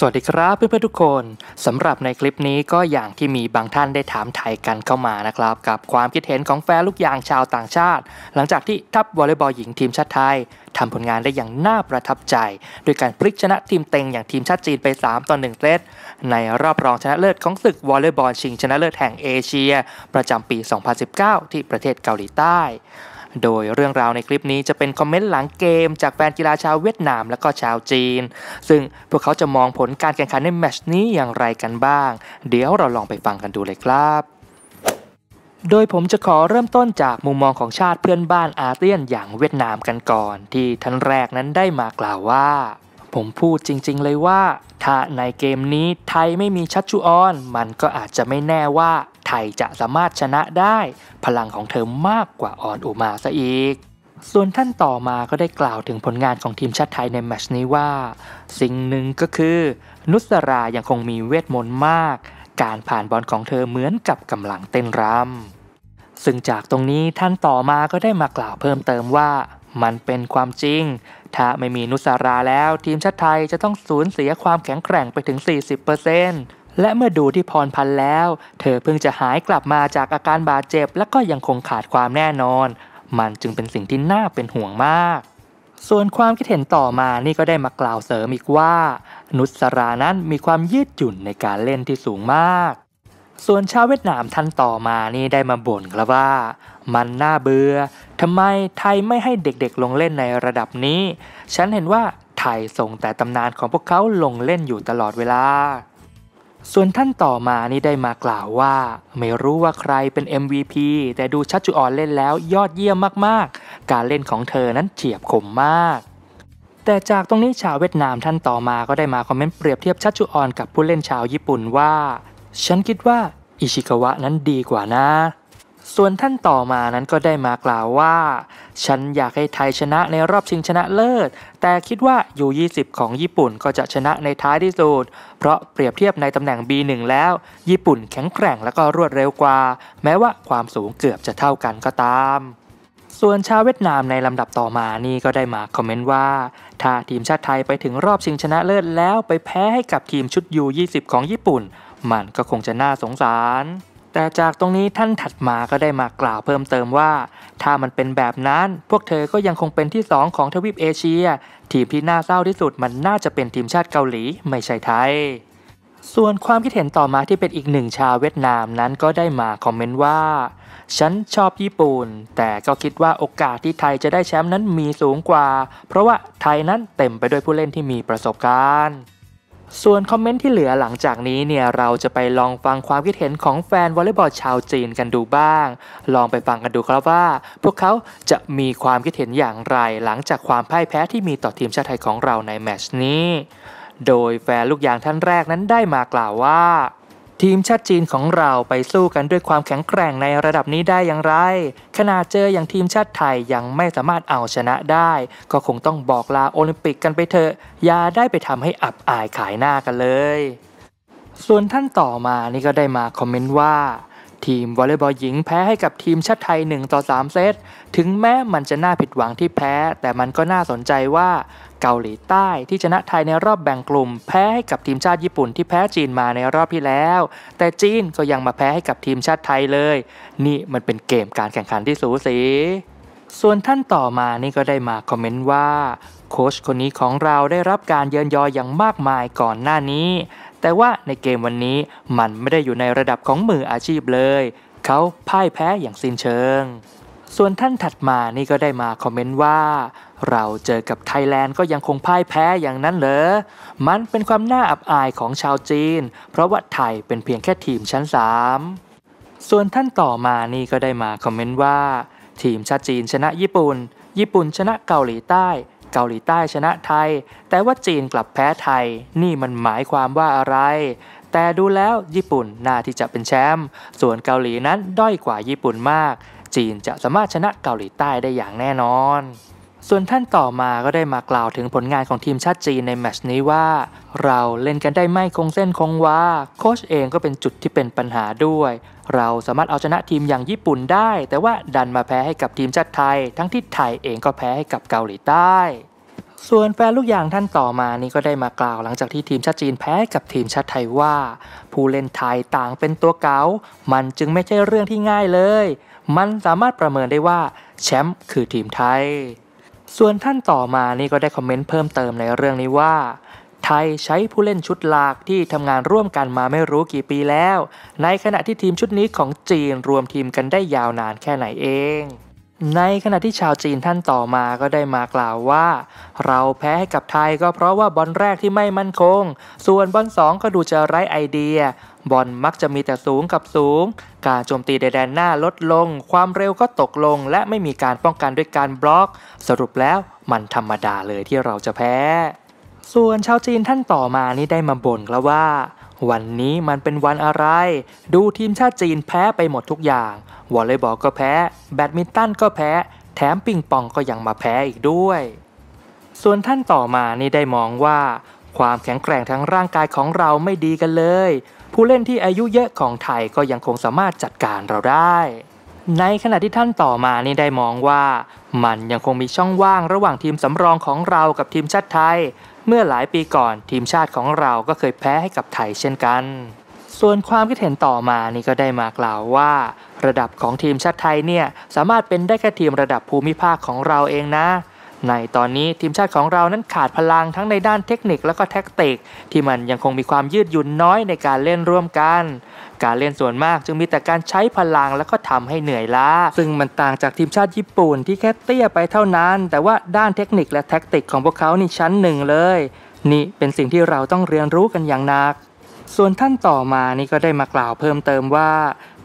สวัสดีครับเพื่อนๆทุกคนสำหรับในคลิปนี้ก็อย่างที่มีบางท่านได้ถามไทยกันเข้ามานะครับกับความคิดเห็นของแฟนลูกยางชาวต่างชาติ หลังจากที่ทัพวอลเลย์บอลหญิงทีมชาติไทยทำผลงานได้อย่างน่าประทับใจโดยการพลิกชนะทีมเต็งอย่างทีมชาติจีนไป 3ต่อ1เซตในรอบรองชนะเลิศของศึกวอลเลย์บอลชิงชนะเลิศแห่งเอเชียประจำปี 2019 ที่ประเทศเกาหลีใต้โดยเรื่องราวในคลิปนี้จะเป็นคอมเมนต์หลังเกม จากแฟนกีฬาชาวเวียดนามและก็ชาวจีน ซึ่งพวกเขาจะมองผลการแข่งขันในแมชนี้อย่างไรกันบ้าง เดี๋ยวเราลองไปฟังกันดูเลยครับ โดยผมจะขอเริ่มต้นจากมุมมองของชาติเพื่อนบ้านอาเซียนอย่างเวียดนามกันก่อน ที่ท่านแรกนั้นได้มากล่าวว่า ผมพูดจริงๆเลยว่า ถ้าในเกมนี้ไทยไม่มีชัดชูออน มันก็อาจจะไม่แน่ว่าไทย จะสามารถชนะได้พลังของเธอมากกว่าอ่อนอุมาซะอีก ส่วนท่านต่อมาก็ได้กล่าวถึงผลงานของทีมชาติไทยในแมชนี้ว่า สิ่งหนึ่งก็คือ นุสรา ยังคงมีเวทมนต์มาก การผ่านบอลของเธอเหมือนกับกำลังเต้นรำซึ่งจากตรงนี้ท่านต่อมาก็ได้มากล่าวเพิ่มเติมว่ามันเป็นความจริง ถ้าไม่มีนุสาราแล้วทีมชาติไทยจะต้องสูญเสียความแข็งแกร่งไปถึง 40%เและเมื่อดูที่พรพันธ์แล้ว เธอเพิ่งจะหายกลับมาจากอาการบาดเจ็บ และก็ยังคงขาดความแน่นอน มันจึงเป็นสิ่งที่น่าเป็นห่วงมาก ส่วนความคิดเห็นต่อมานี่ก็ได้มากล่าวเสริมอีกว่า นุสรานั้นมีความยืดหยุ่นในการเล่นที่สูงมาก ส่วนชาวเวียดนามท่านต่อมานี่ได้มาบ่นครับว่า มันน่าเบื่อ ทำไมไทยไม่ให้เด็กๆลงเล่นในระดับนี้ ฉันเห็นว่าไทยส่งแต่ตำนานของพวกเขาลงเล่นอยู่ตลอดเวลาส่วนท่านต่อมานี่ได้มากล่าวว่า ไม่รู้ว่าใครเป็น MVP แต่ดูชัดจุออนเล่นแล้วยอดเยี่ยมมากๆ การเล่นของเธอนั้นเฉียบคมมาก แต่จากตรงนี้ชาวเวียดนามท่านต่อมาก็ได้มาคอมเมนต์เปรียบเทียบชัดจุออนกับผู้เล่นชาวญี่ปุ่นว่า ฉันคิดว่า อิชิกาวะนั้นดีกว่านะส่วนท่านต่อมานั้นก็ได้มากล่าวว่า ฉันอยากให้ไทยชนะในรอบชิงชนะเลิศ แต่คิดว่ายู20ของญี่ปุ่นก็จะชนะในท้ายที่สุด เพราะเปรียบเทียบในตำแหน่ง B1 แล้ว ญี่ปุ่นแข็งแกร่งและก็รวดเร็วกว่า แม้ว่าความสูงเกือบจะเท่ากันก็ตาม ส่วนชาวเวียดนามในลำดับต่อมานี่ก็ได้มาคอมเมนต์ว่า ถ้าทีมชาติไทยไปถึงรอบชิงชนะเลิศแล้วไปแพ้ให้กับทีมชุดยู20ของญี่ปุ่น มันก็คงจะน่าสงสารแต่จากตรงนี้ท่านถัดมาก็ได้มากล่าวเพิ่มเติมว่า ถ้ามันเป็นแบบนั้น พวกเธอก็ยังคงเป็นที่2ของทวีปเอเชียทีมที่น่าเศร้าที่สุดมันน่าจะเป็นทีมชาติเกาหลีไม่ใช่ไทย ส่วนความคิดเห็นต่อมาที่เป็นอีกหนึ่งชาวเวียดนามนั้นก็ได้มาคอมเมนต์ว่า ฉันชอบญี่ปุ่น แต่ก็คิดว่าโอกาสที่ไทยจะได้แชมป์นั้นมีสูงกว่า เพราะว่าไทยนั้นเต็มไปด้วยผู้เล่นที่มีประสบการณ์ส่วนคอมเมนต์ที่เหลือหลังจากนี้เนี่ย เราจะไปลองฟังความคิดเห็นของแฟนวอลเลย์บอลชาวจีนกันดูบ้าง ลองไปฟังกันดูครับว่า พวกเขาจะมีความคิดเห็นอย่างไร หลังจากความพ่ายแพ้ที่มีต่อทีมชาติไทยของเราในแมตช์นี้โดยแฟนลูกยางท่านแรกนั้นได้มากล่าวว่าทีมชาติจีนของเราไปสู้กันด้วยความแข็งแกร่งในระดับนี้ได้อย่างไร ขณะเจออย่างทีมชาติไทยยังไม่สามารถเอาชนะได้ ก็คงต้องบอกลาโอลิมปิกกันไปเถอะ อย่าได้ไปทำให้อับอายขายหน้ากันเลย ส่วนท่านต่อมานี่ก็ได้มาคอมเมนต์ว่าทีมวอลเลย์บอลหญิงแพ้ให้กับทีมชาติไทย1 ต่อ 3เซต ถึงแม้มันจะน่าผิดหวังที่แพ้ แต่มันก็น่าสนใจว่า เกาหลีใต้ที่ชนะไทยในรอบแบ่งกลุ่ม แพ้ให้กับทีมชาติญี่ปุ่นที่แพ้จีนมาในรอบที่แล้ว แต่จีนก็ยังมาแพ้ให้กับทีมชาติไทยเลย นี่มันเป็นเกมการแข่งขันที่สูสี ส่วนท่านต่อมานี่ก็ได้มาคอมเมนต์ว่าโค้ชคนนี้ของเราได้รับการเยินยออย่างมากมายก่อนหน้านี้แต่ว่าในเกมวันนี้มันไม่ได้อยู่ในระดับของมืออาชีพเลย เขาพ่ายแพ้อย่างสิ้นเชิง ส่วนท่านถัดมานี่ก็ได้มาคอมเมนต์ว่า เราเจอกับไทยแลนด์ก็ยังคงพ่ายแพ้อย่างนั้นเหรอมันเป็นความน่าอับอายของชาวจีน เพราะว่าไทยเป็นเพียงแค่ทีมชั้น 3 ส่วนท่านต่อมานี่ก็ได้มาคอมเมนต์ว่าทีมชาติจีนชนะญี่ปุ่นญี่ปุ่นชนะเกาหลีใต้เกาหลีใต้ชนะไทย แต่ว่าจีนกลับแพ้ไทย นี่มันหมายความว่าอะไร แต่ดูแล้วญี่ปุ่นน่าที่จะเป็นแชมป์ ส่วนเกาหลีนั้นด้อยกว่าญี่ปุ่นมาก จีนจะสามารถชนะเกาหลีใต้ได้อย่างแน่นอนส่วนท่านต่อมาก็ได้มากล่าวถึงผลงานของทีมชาติจีนในแมชนี้ว่าเราเล่นกันได้ไม่คงเส้นคงวาโค้ชเองก็เป็นจุดที่เป็นปัญหาด้วยเราสามารถเอาชนะทีมอย่างญี่ปุ่นได้ แต่ว่าดันมาแพ้ให้กับทีมชาติไทย ทั้งที่ไทยเองก็แพ้ให้กับเกาหลีใต้ ส่วนแฟนลูกยางท่านต่อมานี่ก็ได้มากล่าวหลังจากที่ทีมชาติจีนแพ้กับทีมชาติไทยว่า ผู้เล่นไทยต่างเป็นตัวเกา๋ามันจึงไม่ใช่เรื่องที่ง่ายเลย มันสามารถประเมินได้ว่าแชมป์คือทีมไทยส่วนท่านต่อมานี่ก็ได้คอมเมนต์เพิ่มเติมในเรื่องนี้ว่า ไทยใช้ผู้เล่นชุดหลากที่ทำงานร่วมกันมาไม่รู้กี่ปีแล้ว ในขณะที่ทีมชุดนี้ของจีนรวมทีมกันได้ยาวนานแค่ไหนเองในขณะที่ชาวจีนท่านต่อมาก็ได้มากล่าวว่า เราแพ้ให้กับไทยก็เพราะว่าบอลแรกที่ไม่มั่นคง ส่วนบอลสองก็ดูจะไร้ไอเดียบอลมักจะมีแต่สูงกับสูง การโจมตีแดนหน้าลดลง ความเร็วก็ตกลงและไม่มีการป้องกันด้วยการบล็อก สรุปแล้วมันธรรมดาเลยที่เราจะแพ้ ส่วนชาวจีนท่านต่อมานี่ได้มาบ่นแล้วว่าวันนี้มันเป็นวันอะไร ดูทีมชาติจีนแพ้ไปหมดทุกอย่าง วอลเลย์บอลก็แพ้ แบดมินตันก็แพ้ แถมปิงปองก็ยังมาแพ้อีกด้วย ส่วนท่านต่อมานี่ได้มองว่า ความแข็งแกร่งทั้งร่างกายของเราไม่ดีกันเลย ผู้เล่นที่อายุเยอะของไทยก็ยังคงสามารถจัดการเราได้ในขณะที่ท่านต่อมานี่ได้มองว่ามันยังคงมีช่องว่างระหว่างทีมสำรองของเรากับทีมชาติไทย เมื่อหลายปีก่อน ทีมชาติของเราก็เคยแพ้ให้กับไทยเช่นกัน ส่วนความคิดเห็นต่อมานี่ก็ได้มากล่าวว่า ระดับของทีมชาติไทยเนี่ยสามารถเป็นได้แค่ทีมระดับภูมิภาคของเราเองนะ ในตอนนี้ทีมชาติของเรานั้นขาดพลังทั้งในด้านเทคนิคและก็แท็กติก ที่มันยังคงมีความยืดหยุ่นน้อยในการเล่นร่วมกันการเล่นส่วนมากจึงมีแต่การใช้พลังแล้วก็ทำให้เหนื่อยล้าซึ่งมันต่างจากทีมชาติญี่ปุ่นที่แค่เตี้ยไปเท่านั้น แต่ว่าด้านเทคนิคและแท็กติกของพวกเขานี่ชั้นหนึ่งเลย นี่เป็นสิ่งที่เราต้องเรียนรู้กันอย่างหนัก ส่วนท่านต่อมานี่ก็ได้มากล่าวเพิ่มเติมว่า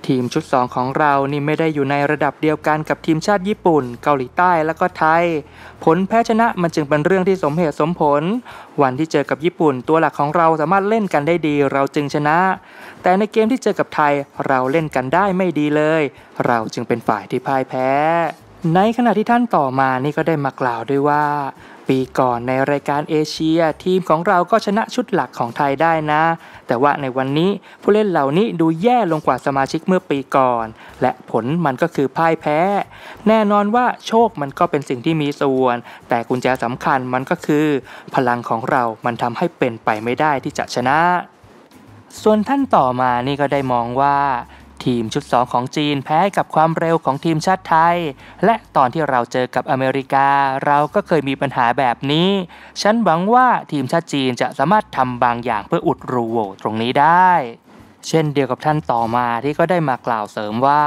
ทีมชุด 2ของเรานี่ไม่ได้อยู่ในระดับเดียวกันกับทีมชาติญี่ปุ่น เกาหลีใต้ และก็ไทย ผลแพ้ชนะมันจึงเป็นเรื่องที่สมเหตุสมผล วันที่เจอกับญี่ปุ่น ตัวหลักของเราสามารถเล่นกันได้ดี เราจึงชนะ แต่ในเกมที่เจอกับไทยเราเล่นกันได้ไม่ดีเลย เราจึงเป็นฝ่ายที่พ่ายแพ้ในขณะที่ท่านต่อมานี่ก็ได้มากล่าวด้วยว่า ปีก่อนในรายการเอเชียทีมของเราก็ชนะชุดหลักของไทยได้นะ แต่ว่าในวันนี้ผู้เล่นเหล่านี้ดูแย่ลงกว่าสมาชิกเมื่อปีก่อน และผลมันก็คือพ่ายแพ้ แน่นอนว่าโชคมันก็เป็นสิ่งที่มีส่วน แต่กุญแจสำคัญมันก็คือ พลังของเรามันทำให้เป็นไปไม่ได้ที่จะชนะ ส่วนท่านต่อมานี่ก็ได้มองว่าทีมชุด2 ของจีนแพ้กับความเร็วของทีมชาติไทย และตอนที่เราเจอกับอเมริกา เราก็เคยมีปัญหาแบบนี้ ฉันหวังว่าทีมชาติจีนจะสามารถทำบางอย่างเพื่ออุดรูโวตรงนี้ได้ เช่นเดียวกับท่านต่อมาที่ก็ได้มากล่าวเสริมว่า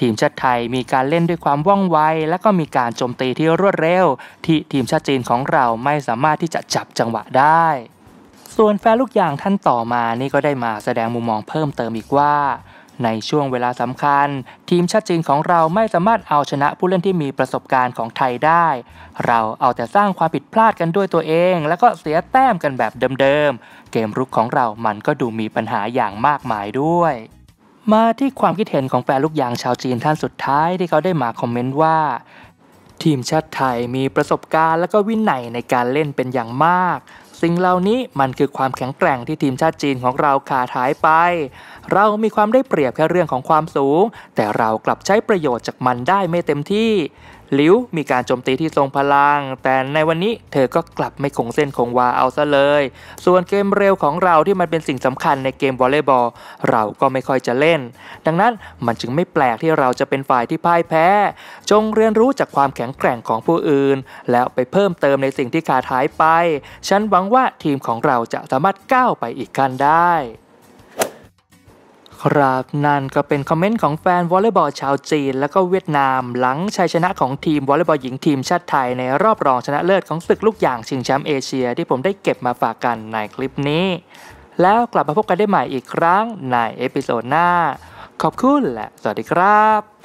ทีมชาติไทยมีการเล่นด้วยความว่องไว และก็มีการโจมตีที่รวดเร็ว ที่ทีมชาติจีนของเราไม่สามารถที่จะจับจังหวะได้ ส่วนแฟนลูกยางท่านต่อมานี่ก็ได้มาแสดงมุมมองเพิ่มเติมอีกว่าในช่วงเวลาสำคัญ ทีมชาติจีนของเราไม่สามารถเอาชนะผู้เล่นที่มีประสบการณ์ของไทยได้ เราเอาแต่สร้างความผิดพลาดกันด้วยตัวเอง แล้วก็เสียแต้มกันแบบเดิมๆ เกมรุกของเรามันก็ดูมีปัญหาอย่างมากมายด้วย มาที่ความคิดเห็นของแฟนลูกยางชาวจีนท่านสุดท้ายที่เขาได้มาคอมเมนต์ว่า ทีมชาติไทยมีประสบการณ์และก็วินัยในการเล่นเป็นอย่างมากสิ่งเหล่านี้มันคือความแข็งแกร่งที่ทีมชาติจีนของเราขาดหายไป เรามีความได้เปรียบแค่เรื่องของความสูง แต่เรากลับใช้ประโยชน์จากมันได้ไม่เต็มที่ลิวมีการโจมตีที่ทรงพลัง แต่ในวันนี้เธอก็กลับไม่คงเส้นคงวาเอาซะเลย ส่วนเกมเร็วของเราที่มันเป็นสิ่งสำคัญในเกมวอลเลย์บอลเราก็ไม่ค่อยจะเล่น ดังนั้นมันจึงไม่แปลกที่เราจะเป็นฝ่ายที่พ่ายแพ้ จงเรียนรู้จากความแข็งแกร่งของผู้อื่น แล้วไปเพิ่มเติมในสิ่งที่ขาดหายไป ฉันหวังว่าทีมของเราจะสามารถก้าวไปอีกขั้นได้ครับ นั่นก็เป็นคอมเมนต์ของแฟนวอลเลย์บอลชาวจีนและก็เวียดนาม หลังชัยชนะของทีมวอลเลย์บอลหญิงทีมชาติไทยในรอบรองชนะเลิศของศึกลูกยางชิงแชมป์เอเชียที่ผมได้เก็บมาฝากกันในคลิปนี้ แล้วกลับมาพบกันได้ใหม่อีกครั้งในเอพิโซดหน้า ขอบคุณและสวัสดีครับ